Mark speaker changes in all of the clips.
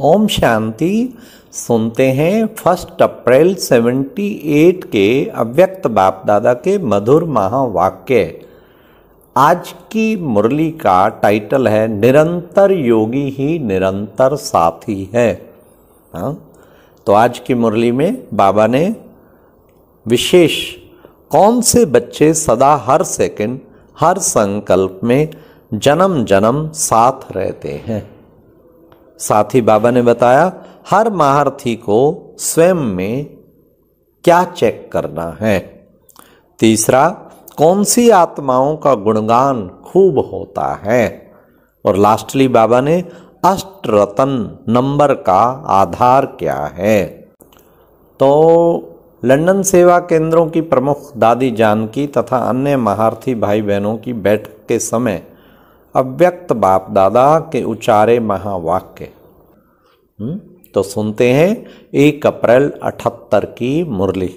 Speaker 1: ओम शांति सुनते हैं first April 78 के अव्यक्त बाप दादा के मधुर महावाक्य आज की मुरली का टाइटल है निरंतर योगी ही निरंतर साथी है हा? तो आज की मुरली में बाबा ने विशेष कौन से बच्चे सदा हर सेकंड हर संकल्प में जन्म जन्म साथ रहते हैं साथ ही बाबा ने बताया हर महारथी को स्वयं में क्या चेक करना है तीसरा कौन सी आत्माओं का गुणगान खूब होता है और लास्टली बाबा ने अष्ट रतन नंबर का आधार क्या है तो लंदन सेवा केंद्रों की प्रमुख दादी जानकी तथा अन्य महारथी भाई बहनों की बैठक के समय अव्यक्त बाप दादा के उचारे महावाक्य हम्म, तो सुनते हैं एक अप्रैल अठहत्तर की मुरली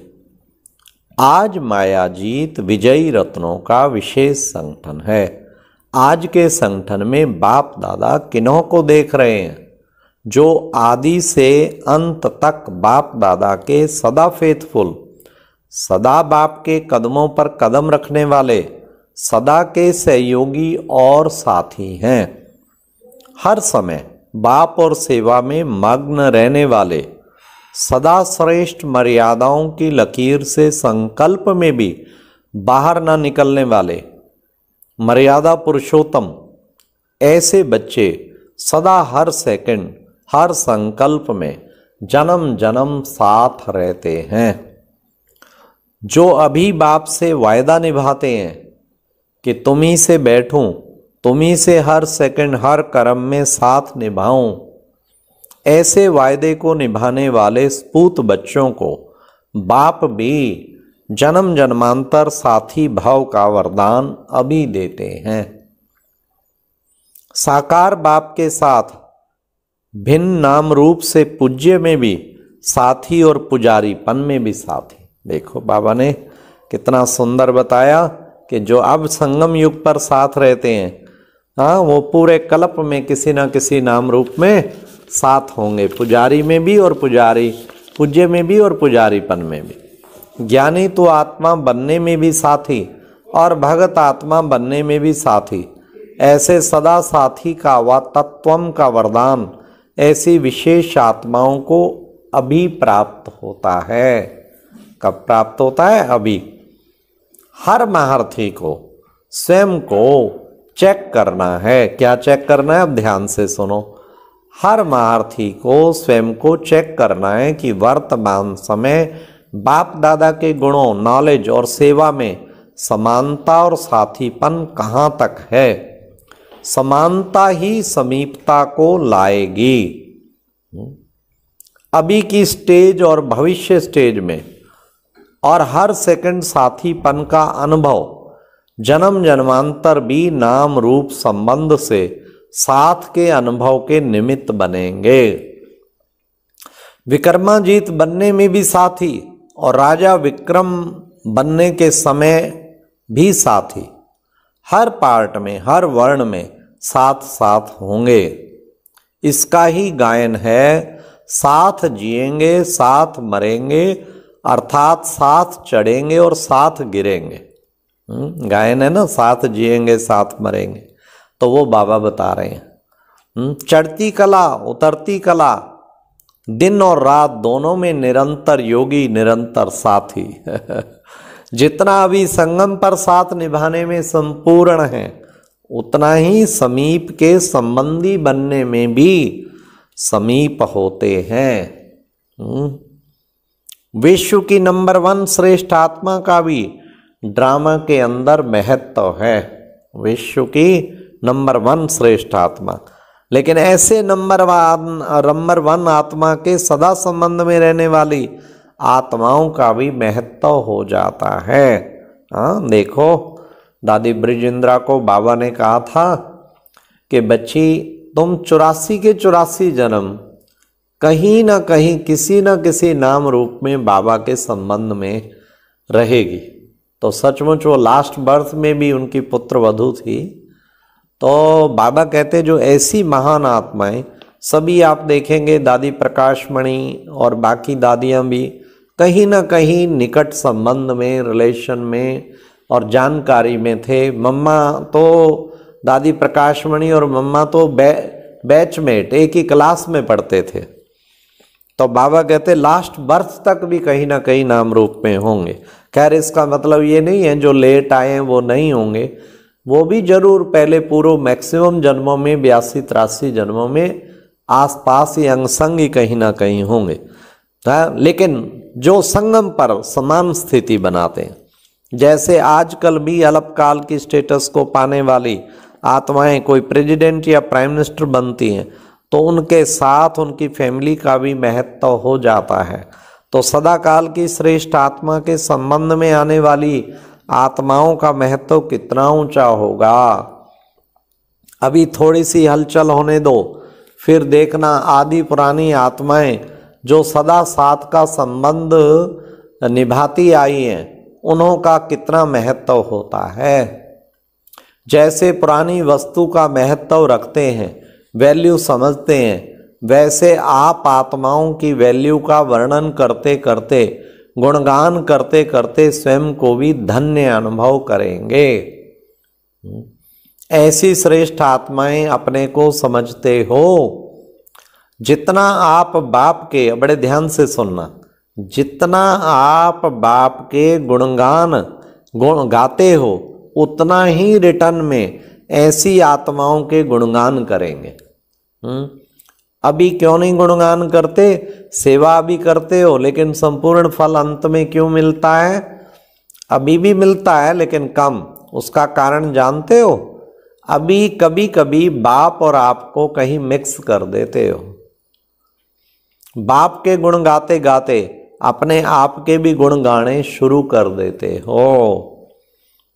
Speaker 1: आज मायाजीत विजयी रत्नों का विशेष संगठन है आज के संगठन में बाप दादा किन्हों को देख रहे हैं जो आदि से अंत तक बाप दादा के सदा फेथफुल सदा बाप के कदमों पर कदम रखने वाले सदा के सहयोगी और साथी हैं हर समय बाप और सेवा में मग्न रहने वाले सदा श्रेष्ठ मर्यादाओं की लकीर से संकल्प में भी बाहर न निकलने वाले मर्यादा पुरुषोत्तम ऐसे बच्चे सदा हर सेकंड हर संकल्प में जन्म जन्म साथ रहते हैं जो अभी बाप से वायदा निभाते हैं कि तुम ही से बैठूं तुम्ही से हर सेकंड हर कर्म में साथ निभाऊं ऐसे वायदे को निभाने वाले स्पूत बच्चों को बाप भी जन्म जन्मांतर साथी भाव का वरदान अभी देते हैं साकार बाप के साथ भिन्न नाम रूप से पूज्य में भी साथी और पुजारीपन में भी साथी देखो बाबा ने कितना सुंदर बताया कि जो अब संगम युग पर साथ रहते हैं हाँ वो पूरे कल्प में किसी ना किसी नाम रूप में साथ होंगे पुजारी में भी और पुजारी पूज्य में भी और पुजारीपन में भी ज्ञानी तो आत्मा बनने में भी साथी और भगत आत्मा बनने में भी साथी ऐसे सदा साथी का व तत्वम का वरदान ऐसी विशेष आत्माओं को अभी प्राप्त होता है कब प्राप्त होता है अभी हर महार्थी को स्वयं को चेक करना है क्या चेक करना है अब ध्यान से सुनो हर महार्थी को स्वयं को चेक करना है कि वर्तमान समय बाप दादा के गुणों नॉलेज और सेवा में समानता और साथीपन कहाँ तक है समानता ही समीपता को लाएगी अभी की स्टेज और भविष्य स्टेज में और हर सेकंड साथीपन का अनुभव जन्म जन्मांतर भी नाम रूप संबंध से साथ के अनुभव के निमित्त बनेंगे विक्रमाजीत बनने में भी साथी और राजा विक्रम बनने के समय भी साथी हर पार्ट में हर वर्ण में साथ साथ होंगे इसका ही गायन है साथ जिएंगे साथ मरेंगे अर्थात साथ चढ़ेंगे और साथ गिरेंगे हम्म, गायन है ना साथ जिएंगे साथ मरेंगे तो वो बाबा बता रहे हैं हम्म, चढ़ती कला उतरती कला दिन और रात दोनों में निरंतर योगी निरंतर साथी जितना अभी संगम पर साथ निभाने में संपूर्ण है उतना ही समीप के संबंधी बनने में भी समीप होते हैं हम्म, विश्व की नंबर वन श्रेष्ठ आत्मा का भी ड्रामा के अंदर महत्व है विश्व की नंबर वन श्रेष्ठ आत्मा लेकिन ऐसे नंबर वन नंबर वन आत्मा के सदा संबंध में रहने वाली आत्माओं का भी महत्व हो जाता है हाँ देखो दादी ब्रिजेंद्रा को बाबा ने कहा था कि बच्ची तुम चौरासी के चौरासी जन्म कहीं ना कहीं किसी ना किसी नाम रूप में बाबा के संबंध में रहेगी तो सचमुच वो लास्ट बर्थ में भी उनकी पुत्र वधु थी तो बाबा कहते जो ऐसी महान आत्माएं सभी आप देखेंगे दादी प्रकाशमणि और बाकी दादियां भी कहीं ना कहीं निकट संबंध में रिलेशन में और जानकारी में थे मम्मा तो दादी प्रकाशमणि और मम्मा तो बै बैचमेट एक ही क्लास में पढ़ते थे तो बाबा कहते लास्ट बर्थ तक भी कहीं ना कहीं नाम रूप में होंगे खैर इसका मतलब ये नहीं है जो लेट आए हैं वो नहीं होंगे वो भी जरूर पहले पूर्व मैक्सिमम जन्मों में बयासी तिरासी जन्मों में आसपास ही अंगसंग ही कहीं ना कहीं होंगे तो, लेकिन जो संगम पर समान स्थिति बनाते हैं जैसे आजकल भी अल्पकाल की स्टेटस को पाने वाली आत्माएं कोई प्रेसिडेंट या प्राइम मिनिस्टर बनती हैं तो उनके साथ उनकी फैमिली का भी महत्व तो हो जाता है तो सदाकाल की श्रेष्ठ आत्मा के संबंध में आने वाली आत्माओं का महत्व कितना ऊंचा होगा अभी थोड़ी सी हलचल होने दो फिर देखना आदि पुरानी आत्माएं जो सदा साथ का संबंध निभाती आई हैं उन्हों का कितना महत्व होता है जैसे पुरानी वस्तु का महत्व रखते हैं वैल्यू समझते हैं वैसे आप आत्माओं की वैल्यू का वर्णन करते करते गुणगान करते करते स्वयं को भी धन्य अनुभव करेंगे ऐसी श्रेष्ठ आत्माएं अपने को समझते हो जितना आप बाप के बड़े ध्यान से सुनना जितना आप बाप के गुणगान गुण गाते हो उतना ही रिटर्न में ऐसी आत्माओं के गुणगान करेंगे हाँ। अभी क्यों नहीं गुणगान करते सेवा भी करते हो लेकिन संपूर्ण फल अंत में क्यों मिलता है अभी भी मिलता है लेकिन कम उसका कारण जानते हो अभी कभी कभी बाप और आपको कहीं मिक्स कर देते हो बाप के गुण गाते गाते अपने आप के भी गुण गाने शुरू कर देते हो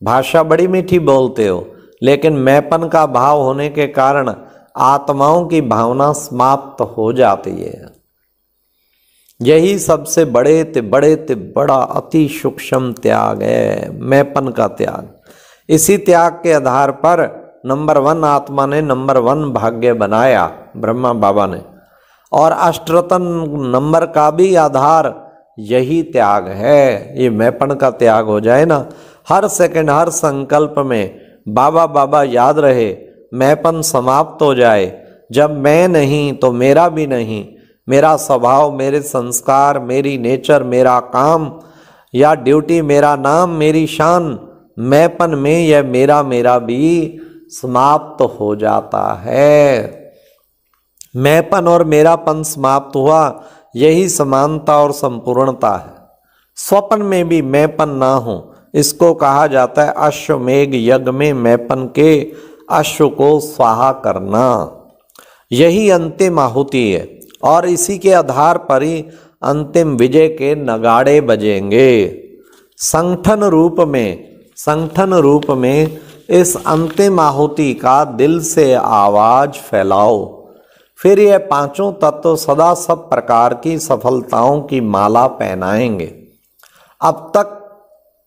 Speaker 1: भाषा बड़ी मीठी बोलते हो लेकिन मैपन का भाव होने के कारण आत्माओं की भावना समाप्त हो जाती है यही सबसे बड़े ते बड़े ते बड़ा अति सूक्ष्म त्याग है मैपन का त्याग इसी त्याग के आधार पर नंबर वन आत्मा ने नंबर वन भाग्य बनाया ब्रह्मा बाबा ने और अष्टरतन नंबर का भी आधार यही त्याग है ये मैपन का त्याग हो जाए ना हर सेकंड हर संकल्प में बाबा बाबा याद रहे मैंपन समाप्त हो जाए जब मैं नहीं तो मेरा भी नहीं मेरा स्वभाव मेरे संस्कार मेरी नेचर मेरा काम या ड्यूटी मेरा नाम मेरी शान मैंपन में यह मेरा मेरा भी समाप्त हो जाता है मैंपन और मेरापन समाप्त हुआ यही समानता और संपूर्णता है स्वपन में भी मैंपन ना हो इसको कहा जाता है अश्वमेघ यज्ञ में मैंपन के अश्व को स्वाहा करना यही अंतिम आहुति है और इसी के आधार पर ही अंतिम विजय के नगाड़े बजेंगे संगठन रूप में संगठन रूप में इस अंतिम आहुति का दिल से आवाज फैलाओ फिर ये पांचों तत्व सदा सब प्रकार की सफलताओं की माला पहनाएंगे अब तक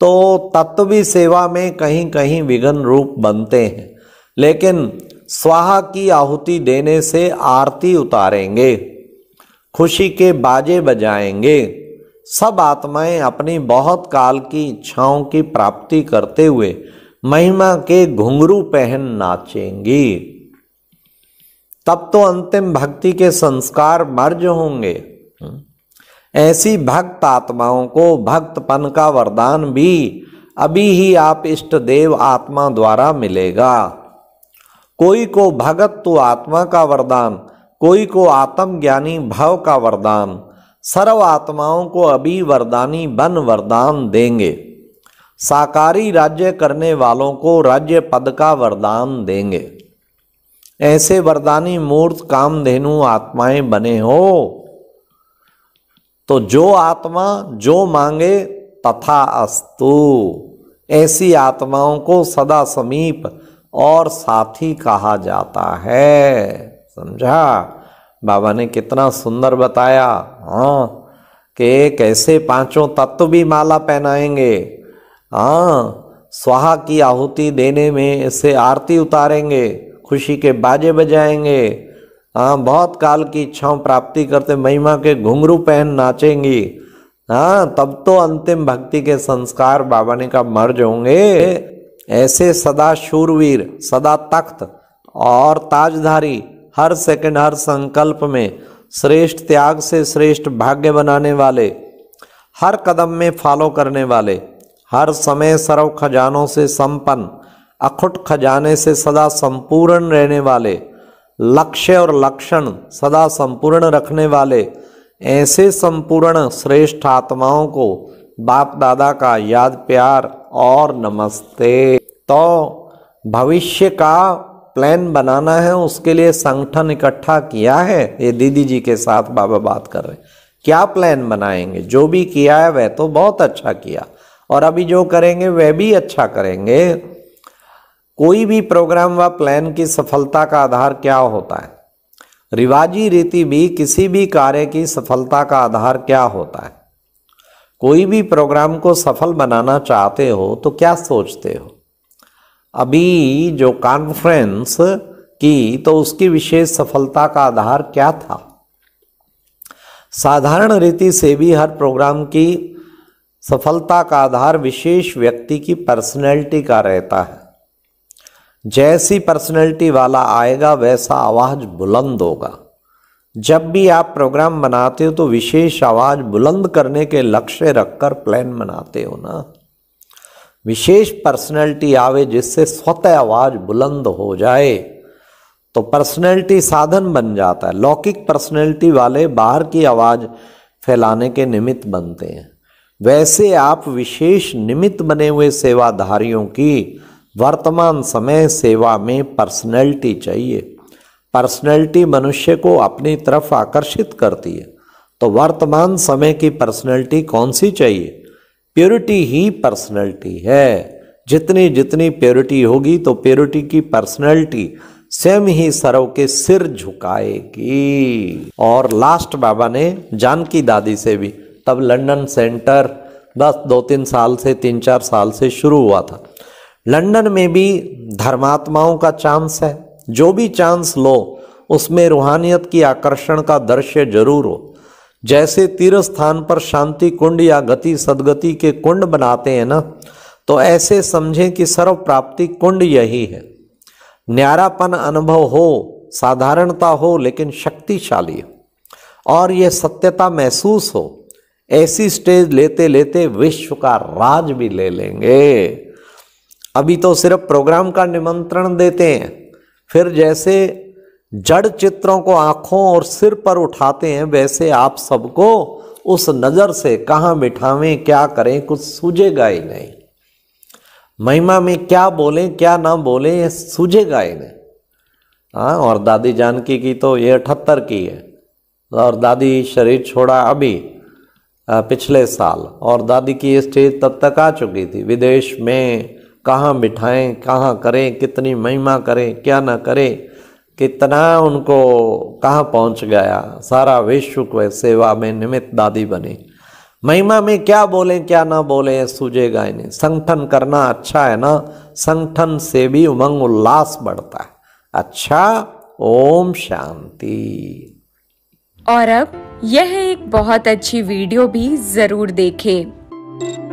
Speaker 1: तो तत्व भी सेवा में कहीं कहीं विघन रूप बनते हैं लेकिन स्वाहा की आहुति देने से आरती उतारेंगे खुशी के बाजे बजाएंगे सब आत्माएं अपनी बहुत काल की इच्छाओं की प्राप्ति करते हुए महिमा के घुंघरू पहन नाचेंगी तब तो अंतिम भक्ति के संस्कार मर्ज होंगे ऐसी भक्त आत्माओं को भक्तपन का वरदान भी अभी ही आप इष्ट देव आत्मा द्वारा मिलेगा कोई को भगत तो आत्मा का वरदान कोई को आत्मज्ञानी भाव का वरदान सर्व आत्माओं को अभी वरदानी बन वरदान देंगे साकारी राज्य करने वालों को राज्य पद का वरदान देंगे ऐसे वरदानी मूर्त कामधेनु आत्माएं बने हो तो जो आत्मा जो मांगे तथा अस्तु ऐसी आत्माओं को सदा समीप और साथी कहा जाता है समझा बाबा ने कितना सुंदर बताया हाँ कि कैसे पांचों तत्व भी माला पहनाएंगे हाँ स्वाहा की आहुति देने में इसे आरती उतारेंगे खुशी के बाजे बजाएंगे हाँ बहुत काल की इच्छाओं प्राप्ति करते महिमा के घुंघरू पहन नाचेंगी हाँ तब तो अंतिम भक्ति के संस्कार बाबा ने का मर्ज होंगे ऐसे सदा शूरवीर सदा तख्त और ताजधारी हर सेकंड हर संकल्प में श्रेष्ठ त्याग से श्रेष्ठ भाग्य बनाने वाले हर कदम में फॉलो करने वाले हर समय सर्व खजानों से संपन्न अखुट खजाने से सदा संपूर्ण रहने वाले लक्ष्य और लक्षण सदा संपूर्ण रखने वाले ऐसे संपूर्ण श्रेष्ठ आत्माओं को बाप दादा का याद प्यार और नमस्ते तो भविष्य का प्लान बनाना है उसके लिए संगठन इकट्ठा किया है ये दीदी जी के साथ बाबा बात कर रहे हैं क्या प्लान बनाएंगे जो भी किया है वह तो बहुत अच्छा किया और अभी जो करेंगे वह भी अच्छा करेंगे कोई भी प्रोग्राम व प्लान की सफलता का आधार क्या होता है रिवाजी रीति भी किसी भी कार्य की सफलता का आधार क्या होता है कोई भी प्रोग्राम को सफल बनाना चाहते हो तो क्या सोचते हो अभी जो कॉन्फ्रेंस की तो उसकी विशेष सफलता का आधार क्या था साधारण रीति से भी हर प्रोग्राम की सफलता का आधार विशेष व्यक्ति की पर्सनैलिटी का रहता है जैसी पर्सनैलिटी वाला आएगा वैसा आवाज बुलंद होगा जब भी आप प्रोग्राम बनाते हो तो विशेष आवाज बुलंद करने के लक्ष्य रखकर प्लान बनाते हो ना विशेष पर्सनैलिटी आवे जिससे स्वतः आवाज बुलंद हो जाए तो पर्सनैलिटी साधन बन जाता है लौकिक पर्सनैलिटी वाले बाहर की आवाज फैलाने के निमित्त बनते हैं वैसे आप विशेष निमित्त बने हुए सेवाधारियों की वर्तमान समय सेवा में पर्सनैलिटी चाहिए पर्सनैलिटी मनुष्य को अपनी तरफ आकर्षित करती है तो वर्तमान समय की पर्सनैलिटी कौन सी चाहिए प्योरिटी ही पर्सनैलिटी है जितनी जितनी प्योरिटी होगी तो प्योरिटी की पर्सनैलिटी स्वयं ही सरव के सिर झुकाएगी और लास्ट बाबा ने जानकी दादी से भी तब लंदन सेंटर बस दो तीन साल से तीन चार साल से शुरू हुआ था लंदन में भी धर्मात्माओं का चांस है जो भी चांस लो उसमें रूहानियत की आकर्षण का दृश्य जरूर हो जैसे तीर्थ स्थान पर शांति कुंड या गति सदगति के कुंड बनाते हैं ना तो ऐसे समझें कि सर्व प्राप्ति कुंड यही है न्यारापन अनुभव हो साधारणता हो लेकिन शक्तिशाली हो और यह सत्यता महसूस हो ऐसी स्टेज लेते लेते विश्व का राज भी ले लेंगे अभी तो सिर्फ प्रोग्राम का निमंत्रण देते हैं फिर जैसे जड़ चित्रों को आँखों और सिर पर उठाते हैं वैसे आप सबको उस नज़र से कहाँ मिठावें क्या करें कुछ सूझेगा ही नहीं महिमा में क्या बोलें क्या ना बोलें ये सूझेगा ही नहीं हाँ और दादी जानकी की तो ये अठहत्तर की है और दादी शरीर छोड़ा अभी पिछले साल और दादी की स्टेज तब तक आ चुकी थी विदेश में कहाँ बिठाएं कहाँ करें कितनी महिमा करें क्या ना करें कितना उनको कहाँ पहुँच गया सारा विश्व सेवा में निमित्त दादी बने महिमा में क्या बोले क्या ना बोले गाय ने संगठन करना अच्छा है ना संगठन से भी उमंग उल्लास बढ़ता है अच्छा ओम शांति और अब यह एक बहुत अच्छी वीडियो भी जरूर देखें